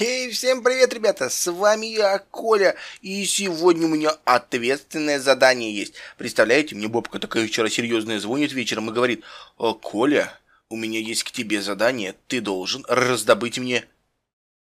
Эй, всем привет, ребята! С вами я, Коля, и сегодня у меня ответственное задание есть. Представляете, мне бабка такая вчера серьезная звонит вечером и говорит, «Э, Коля, у меня есть к тебе задание, ты должен раздобыть мне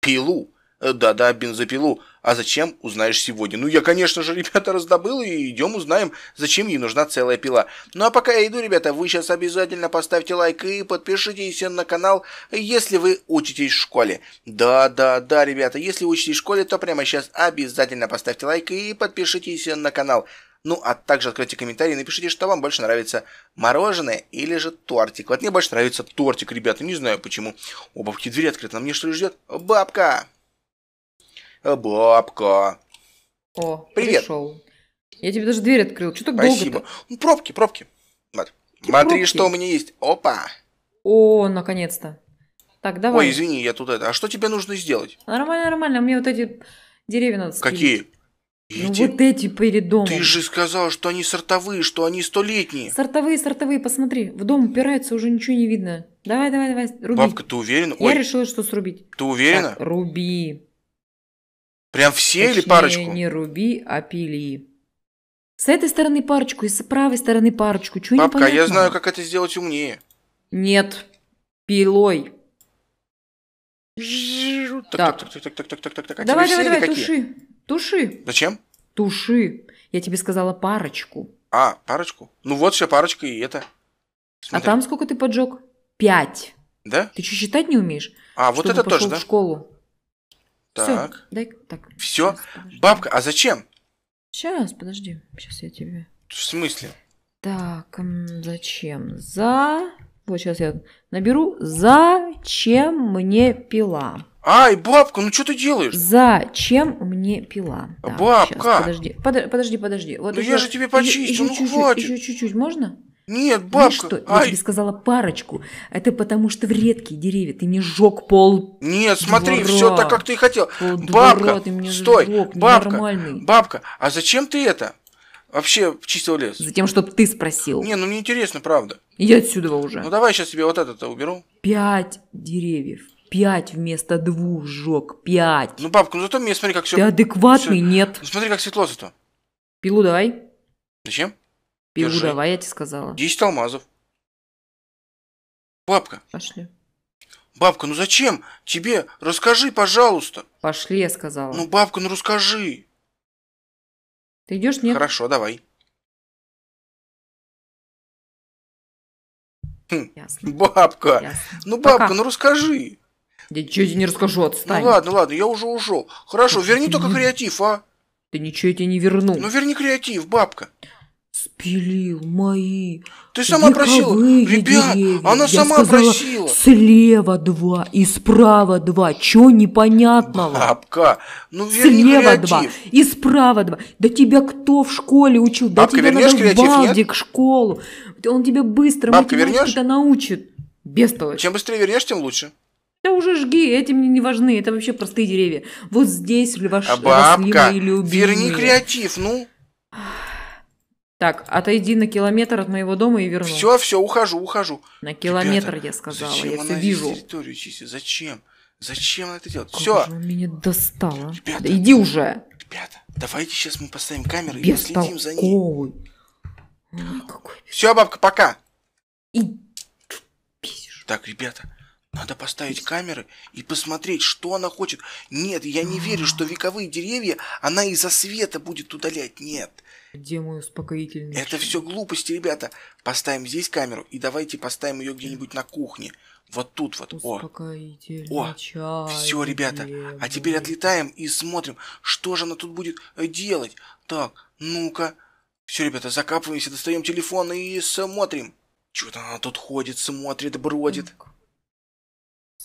пилу. Да-да, э, бензопилу. А зачем, узнаешь сегодня. Ну, я, конечно же, ребята, раздобыл, и идем узнаем, зачем ей нужна целая пила. Ну, а пока я иду, ребята, вы сейчас обязательно поставьте лайк и подпишитесь на канал, если вы учитесь в школе. Да-да-да, ребята, если учитесь в школе, то прямо сейчас обязательно поставьте лайк и подпишитесь на канал. Ну, а также откройте комментарии и напишите, что вам больше нравится мороженое или же тортик. Вот мне больше нравится тортик, ребята, не знаю почему. Оба бабки, дверь открыта, на мне что ли ждет? Бабка! бабка. О, Привет. пришел. Я тебе даже дверь открыл. Что так долго Спасибо. Долго ну, пробки, пробки. Вот. Смотри, пробки? что у меня есть. Опа. О, наконец-то. Так, давай. Ой, извини, я тут это. А что тебе нужно сделать? Нормально, нормально. Мне вот эти деревья надо спилить. Какие? Эти? Ну вот эти перед домом. Ты же сказал, что они сортовые, что они столетние. Сортовые, сортовые, посмотри. В дом упирается, уже ничего не видно. Давай, давай, давай, руби. Бабка, ты уверена? Я Ой. решила, что срубить. Ты уверена? Так, руби. Прям все Точнее, или парочку? не руби, а пили. С этой стороны парочку и с правой стороны парочку. Чего Папка, непонятно? я знаю, как это сделать умнее. Нет, пилой. Так, так, так, так, так, так, так, так, А давай, давай, давай, какие? туши. Туши. Зачем? Туши. Я тебе сказала парочку. А, парочку? Ну вот все, парочка и это. А Смотри. А там сколько ты поджег? Пять. Да? Ты что, считать не умеешь? А, вот это тоже, да? в школу. Так. Все, дай так. Все? Сейчас, Бабка, а зачем? Сейчас, подожди. Сейчас я тебе. В смысле? Так, зачем? За... Вот сейчас я наберу. Зачем мне пила? Ай, бабка, ну что ты делаешь? Зачем мне пила? Так, бабка! Сейчас, подожди, подожди, подожди. Вот ну еще, я же тебе почистил, ну чуть-чуть, хватит. Еще чуть-чуть можно? Нет, бабка. Знаешь что? Я Ай. тебе сказала парочку. Это потому, что в редкие деревья ты мне жег пол. Нет, смотри, двора. все так, как ты и хотел. Пол бабка, ты мне стой, сжег, бабка, нормальный. бабка. А зачем ты это? Вообще чистил лес. Затем, чтобы ты спросил. Не, ну мне интересно, правда. Я отсюда уже. Ну давай сейчас тебе вот это-то уберу. Пять деревьев. Пять вместо двух сжег. Пять. Ну, бабка, ну зато мне смотри, как все... Ты адекватный, все... нет. Ну, смотри, как светло зато. Пилу давай. Зачем? Держи. Иуда, я тебе сказала. 10 алмазов. Бабка. Пошли. Бабка, ну зачем? Тебе расскажи, пожалуйста. Пошли, я сказала. Ну, бабка, ну расскажи. Ты идешь, нет? Хорошо, давай. Хм. Ясно. Бабка. Ясно. Ну, бабка, Пока. ну расскажи. Я ничего тебе не расскажу, отстань. Ну ладно, ладно, я уже ушел. Хорошо, Ты верни не... только креатив, а? Ты ничего я тебе не вернул. Ну верни креатив, бабка. Спилил мои. Ты сама просила, ребят, деревья. она Я сама сказала, просила. Слева два и справа два, чё непонятного? Бабка, ну верни Слева креатив. два и справа два. Да тебя кто в школе учил? Бабка, да тебя надо в Балдик нет? школу. Он тебе быстро Бабка, математику-то научит. Бестолочь. Чем быстрее вернешь, тем лучше. Да уже жги, эти мне не важны, это вообще простые деревья. Вот здесь ваш а бабка, или верни креатив, ну. Так, отойди на километр от моего дома и вернусь. Все, все, ухожу, ухожу. На километр, Ребята, я сказала, зачем я она все вижу. территорию чистит? Зачем? Зачем она это делает? Как все. Же меня достало. Ребята, да иди уже. Ребята, давайте сейчас мы поставим камеру и следим за ней. Ой, какой... Все, бабка, пока. И... Так, ребята, надо поставить камеры и посмотреть, что она хочет. Нет, я не верю, что вековые деревья она из-за света будет удалять. Нет. Где мой успокоительный? Это все глупости, ребята. Поставим здесь камеру и давайте поставим ее где-нибудь на кухне. Вот тут вот. О. О. все, ребята. А теперь отлетаем и смотрим, что же она тут будет э, делать. Так, ну-ка. Все, ребята, закапываемся, достаем телефон и смотрим. Чего-то она тут ходит, смотрит, бродит. Так.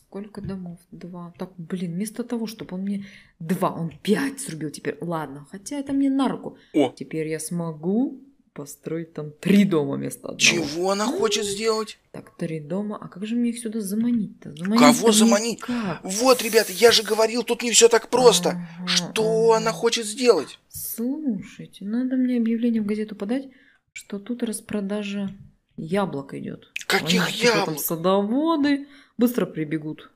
Сколько домов? Два. Так, блин, вместо того, чтобы он мне два, он пять срубил теперь. Ладно, хотя это мне на руку. О. Теперь я смогу построить там три дома вместо одного. Чего она хочет м-м. сделать? Так, три дома. А как же мне их сюда заманить-то? Заманить Кого заманить? Как? Вот, ребята, я же говорил, тут не все так просто. А-а-а. Что она хочет сделать? Слушайте, надо мне объявление в газету подать, что тут распродажа яблок идет. Каких яблок? Там садоводы, быстро прибегут.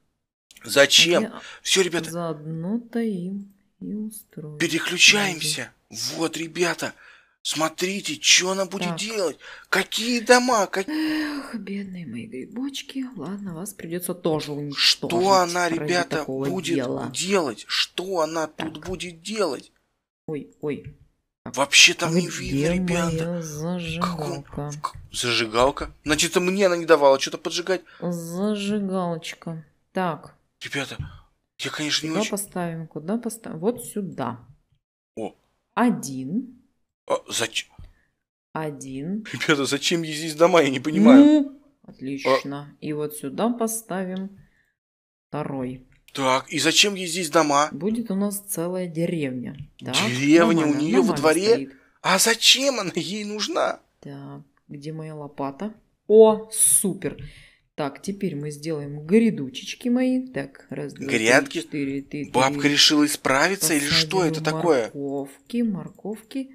Зачем? Я... Все, ребята. Заодно-то им и устроим. Переключаемся. Иди. Вот, ребята. Смотрите, что она будет так. делать? Какие дома? Как... Эх, бедные мои грибочки. Ладно, вас придется тоже уничтожить. Что она, ребята, будет дела. делать? Что она так. тут будет делать? Ой, ой, Вообще там не видно, ребята. Зажигалка. Как Зажигалка? Значит, это мне она не давала что-то поджигать. Зажигалочка. Так. Ребята, я, конечно, куда не очень... поставим? Куда поставим? Вот сюда. О. Один. А, зачем? Один. Ребята, зачем я здесь дома? Я не понимаю. Ну, а. отлично. А... И вот сюда поставим второй. Так, и зачем ей здесь дома? Будет у нас целая деревня. Да? Деревня мама, у нее во дворе? Стоит. А зачем она ей нужна? Так, где моя лопата? О, супер! Так, теперь мы сделаем грядучечки мои. Так, раз, два, Грядки? три, четыре, ты, Бабка решила исправиться Посадил или что это такое? Морковки, морковки.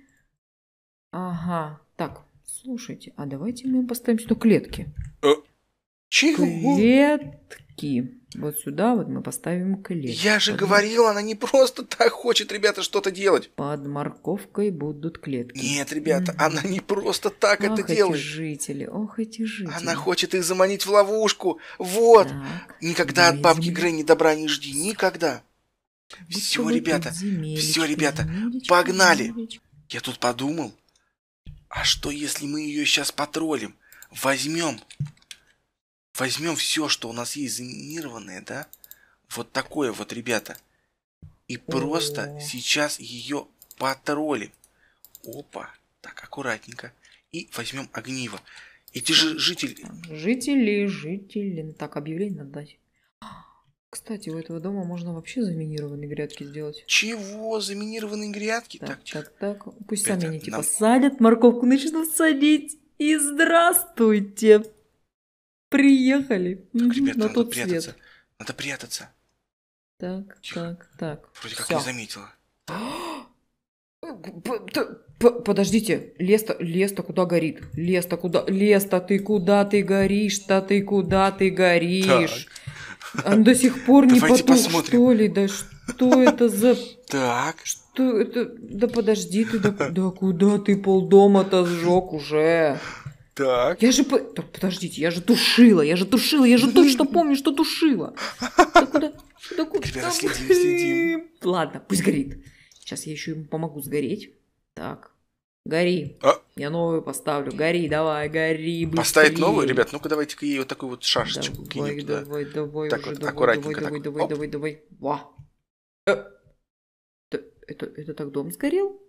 Ага, так, слушайте, а давайте мы им поставим сюда клетки. Э, чего? Клетки. Вот сюда вот мы поставим клетки. Я же говорил, она не просто так хочет, ребята, что-то делать. Под морковкой будут клетки. Нет, ребята, mm-hmm. она не просто так ох это эти делает. жители, ох эти жители. Она хочет их заманить в ловушку. Вот. Так, никогда от бабки Грэнни добра не жди, никогда. все, ребята, все, ребята, погнали. Земелечко. Я тут подумал, а что если мы ее сейчас потроллим, возьмем возьмем все, что у нас есть заминированное, да? Вот такое вот, ребята. И просто сейчас ее потроллим. Опа. Так, аккуратненько. И возьмем огниво. Эти же жители... Жители, жители. Так, объявление надо дать. Кстати, у этого дома можно вообще заминированные грядки сделать. Чего? Заминированные грядки? Так, так, тихо. так. так. Пусть Это сами они типа нам... садят, морковку начнут садить. И здравствуйте! Приехали. Так, ребят, на надо тот прятаться. Свет. Надо прятаться. Так, Тихо. так, так. Вроде Всё. как не заметила. Подождите, лес-то, лес куда горит? Лес-то куда? Лес-то ты куда ты горишь-то ты куда ты горишь? Так. Он до сих пор не Давайте потух, посмотрим. что ли? Да что это за... Так. Что это? Да подожди ты, да, да куда ты полдома-то сжег уже? Так. Я же... подождите, я же тушила, я же тушила, я же точно помню, что тушила. Да куда? Да Ладно, пусть горит. Сейчас я еще ему помогу сгореть. Так, гори. А? Я новую поставлю. Гори, давай, гори. Быстрее. Поставить новую, ребят? Ну-ка, давайте-ка ей вот такую вот шашечку давай, кинем туда. Давай, давай, так уже, вот, аккуратненько. Давай, так. давай, Оп. давай, давай, давай. Во. Э. Это, это так дом сгорел?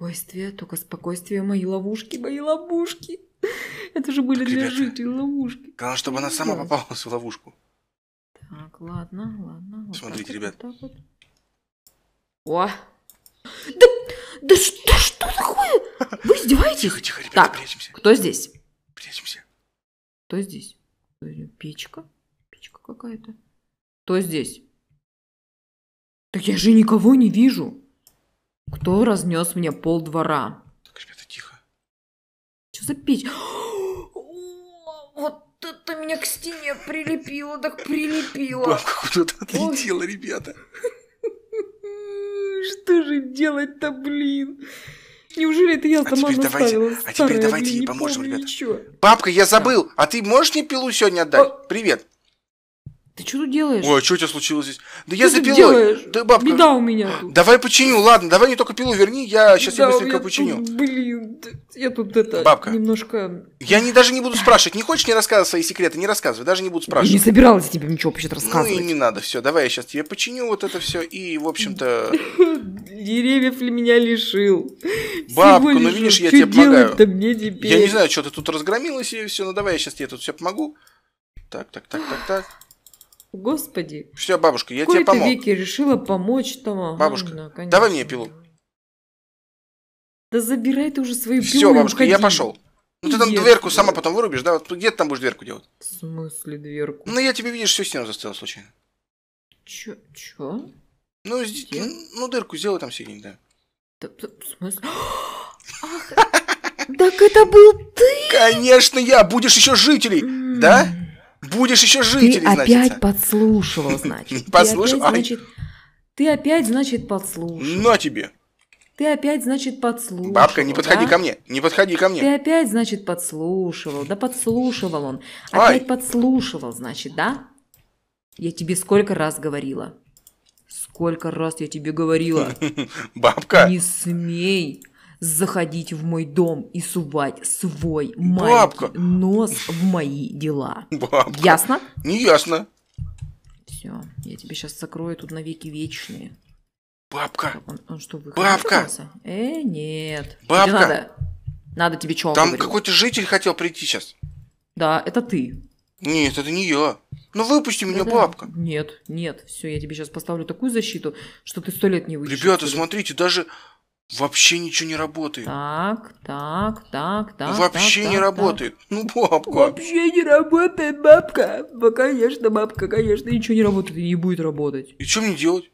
Спокойствие, только спокойствие, мои ловушки, мои ловушки. Это же были так, для жителей ловушки. Главное, чтобы она сама попалась в ловушку. Так, ладно, ладно. Вот Смотрите, ребят. Вот, вот. О! Да, да что, что такое? Вы издеваетесь? Тихо, тихо, ребята, так, прячемся. Кто здесь? Прячемся. Кто здесь? Печка? Печка какая-то. Кто здесь? Так я же никого не вижу. Кто разнес мне пол двора? Так, ребята, тихо. Что за печь? Вот это меня к стене прилепило, так прилепило. Бабка куда-то отлетела, Ой. ребята. Что же делать-то, блин? Неужели это я сама а теперь давайте, А теперь давайте ей поможем, ребята. Ничего. Бабка, я забыл. А ты можешь мне пилу сегодня отдать? О... А. Привет. Ты что тут делаешь? Ой, а что у тебя случилось здесь? Да что я за делаешь? Да, бабка. Беда у меня тут. Давай починю, ладно, давай не только пилу верни, я сейчас да, я быстренько я починю. Тут, блин, я тут это бабка. немножко. Я не, даже не буду спрашивать. Не хочешь мне рассказывать свои секреты? Не рассказывай, даже не буду спрашивать. Я не собиралась тебе ничего вообще рассказывать. Ну и не надо, все, давай я сейчас тебе починю вот это все и, в общем-то. Деревьев ли меня лишил? Бабка, ну видишь, я тебе помогаю. Я не знаю, что ты тут разгромилась и все, ну давай я сейчас тебе тут все помогу. Так, так, так, так, так. Господи. Все, бабушка, я тебе помог. веки решила помочь тому. Бабушка, Анна, ну, конечно. давай мне пилу. Да забирай ты уже свою пилу Все, бабушка, уходи. я пошел. Ну ты там дверку сама потом вырубишь, да? Вот где ты там будешь дверку делать? В смысле дверку? Ну я тебе, видишь, всю стену заставил случайно. Чё? Чё? Ну, Где? ну дырку сделай там сегодня, да. да, да в смысле? Ах, так это был ты? Конечно я, будешь еще жителей, да? Будешь еще жить, Ты опять значится. подслушивал, значит. Подслушал? Ты опять, значит, ты опять, значит, подслушал. Но тебе. Ты опять, значит, подслушивал. Бабка, не подходи да? ко мне, не подходи ко мне. Ты опять, значит, подслушивал. Да подслушивал он. Опять Ай. подслушивал, значит, да? Я тебе сколько раз говорила? Сколько раз я тебе говорила? Бабка. Не смей заходить в мой дом и сувать свой маленький Бабка. нос в мои дела. Бабка. Ясно? Не ясно. Все, я тебе сейчас закрою тут навеки вечные. Бабка. Он, он что, Бабка. Э, нет. Бабка. надо, надо тебе чего Там говорил. какой-то житель хотел прийти сейчас. Да, это ты. Нет, это не я. Ну выпусти меня, да, бабка. Нет, нет, все, я тебе сейчас поставлю такую защиту, что ты сто лет не выйдешь. Ребята, смотрите, даже Вообще ничего не работает. Так, так, так, так. Вообще так, не так, работает. Так. Ну, бабка. Вообще не работает, бабка. Да, конечно, бабка, конечно, ничего не работает и не будет работать. И что мне делать?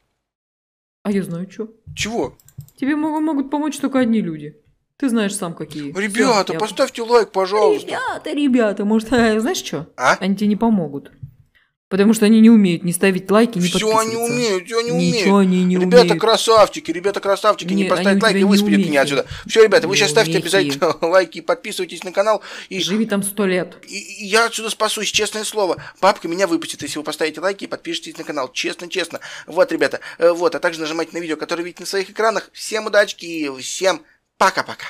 А я знаю, что. Чего? Тебе могут, могут помочь только одни люди. Ты знаешь сам какие. Ребята, Всё, я... поставьте лайк, пожалуйста. Ребята, ребята, может, а, знаешь что? А? Они тебе не помогут. Потому что они не умеют не ставить лайки, не подписываться, Все они умеют, все они умеют. Ничего они не ребята умеют. красавчики, ребята красавчики, не, не поставят лайки, выспят меня отсюда. Все, ребята, вы не сейчас умехи. ставьте обязательно лайки, подписывайтесь на канал. И... Живи там сто лет. И, и я отсюда спасусь, честное слово. Папка меня выпустит, если вы поставите лайки и подпишитесь на канал. Честно, честно. Вот, ребята, э, вот, а также нажимайте на видео, которое видите на своих экранах. Всем удачки и всем пока-пока.